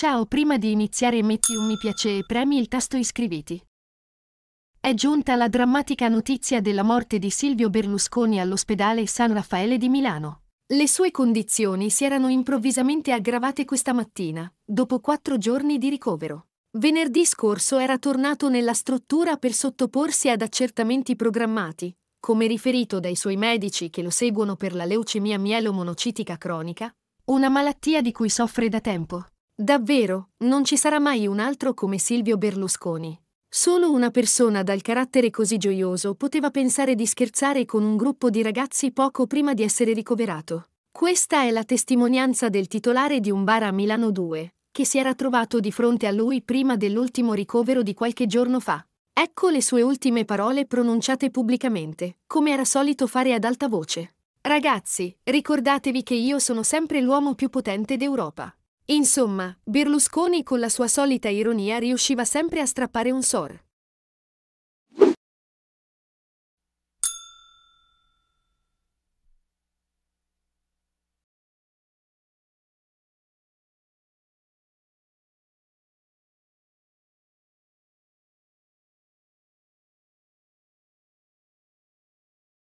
Ciao, prima di iniziare metti un mi piace e premi il tasto iscriviti. È giunta la drammatica notizia della morte di Silvio Berlusconi all'ospedale San Raffaele di Milano. Le sue condizioni si erano improvvisamente aggravate questa mattina, dopo quattro giorni di ricovero. Venerdì scorso era tornato nella struttura per sottoporsi ad accertamenti programmati, come riferito dai suoi medici che lo seguono per la leucemia mielomonocitica cronica, una malattia di cui soffre da tempo. Davvero, non ci sarà mai un altro come Silvio Berlusconi. Solo una persona dal carattere così gioioso poteva pensare di scherzare con un gruppo di ragazzi poco prima di essere ricoverato. Questa è la testimonianza del titolare di un bar a Milano 2, che si era trovato di fronte a lui prima dell'ultimo ricovero di qualche giorno fa. Ecco le sue ultime parole pronunciate pubblicamente, come era solito fare ad alta voce. Ragazzi, ricordatevi che io sono sempre l'uomo più potente d'Europa. Insomma, Berlusconi con la sua solita ironia riusciva sempre a strappare un sor.